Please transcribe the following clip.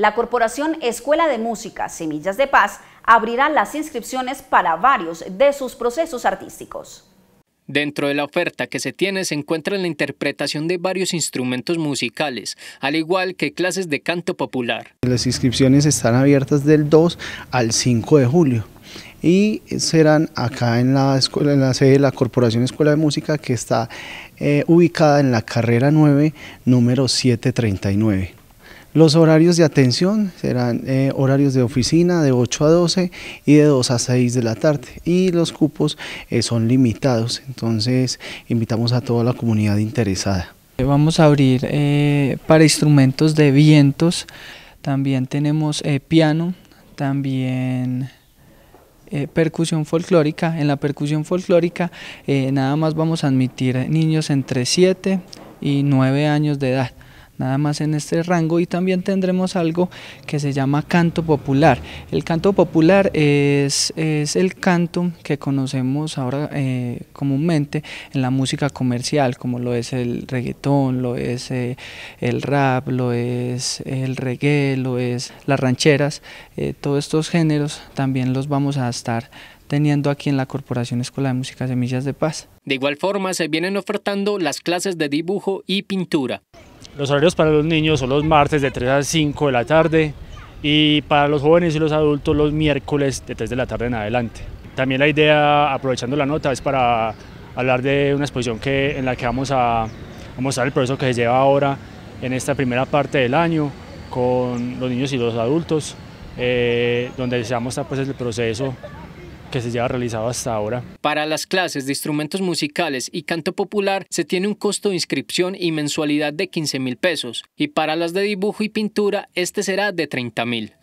la Corporación Escuela de Música Semillas de Paz abrirá las inscripciones para varios de sus procesos artísticos. Dentro de la oferta que se tiene se encuentra la interpretación de varios instrumentos musicales, al igual que clases de canto popular. Las inscripciones están abiertas del 2 al 5 de julio y serán acá en la, sede de la Corporación Escuela de Música que está eh, ubicada en la carrera 9, número 739. Los horarios de atención serán eh, horarios de oficina de 8 a 12 y de 2 a 6 de la tarde y los cupos eh, son limitados, entonces invitamos a toda la comunidad interesada. Eh, vamos a abrir para instrumentos de vientos, también tenemos piano, también percusión folclórica. En la percusión folclórica nada más vamos a admitir niños entre 7 y 9 años de edad nada más en este rango y también tendremos algo que se llama canto popular. El canto popular es, el canto que conocemos ahora eh, comúnmente en la música comercial, como lo es el reggaetón, lo es eh, el rap, lo es el reggae, lo es las rancheras, eh, todos estos géneros también los vamos a estar teniendo aquí en la Corporación Escuela de Música Semillas de Paz. De igual forma, se vienen ofertando las clases de dibujo y pintura. Los horarios para los niños son los martes de 3 a 5 de la tarde y para los jóvenes y los adultos los miércoles de 3 de la tarde en adelante. También la idea, aprovechando la nota, es para hablar de una exposición que, en la que vamos a, mostrar el proceso que se lleva ahora en esta primera parte del año con los niños y los adultos, eh, donde se va a mostrar pues, el proceso que se lleva realizado hasta ahora. Para las clases de instrumentos musicales y canto popular se tiene un costo de inscripción y mensualidad de 15 mil pesos y para las de dibujo y pintura este será de 30 mil.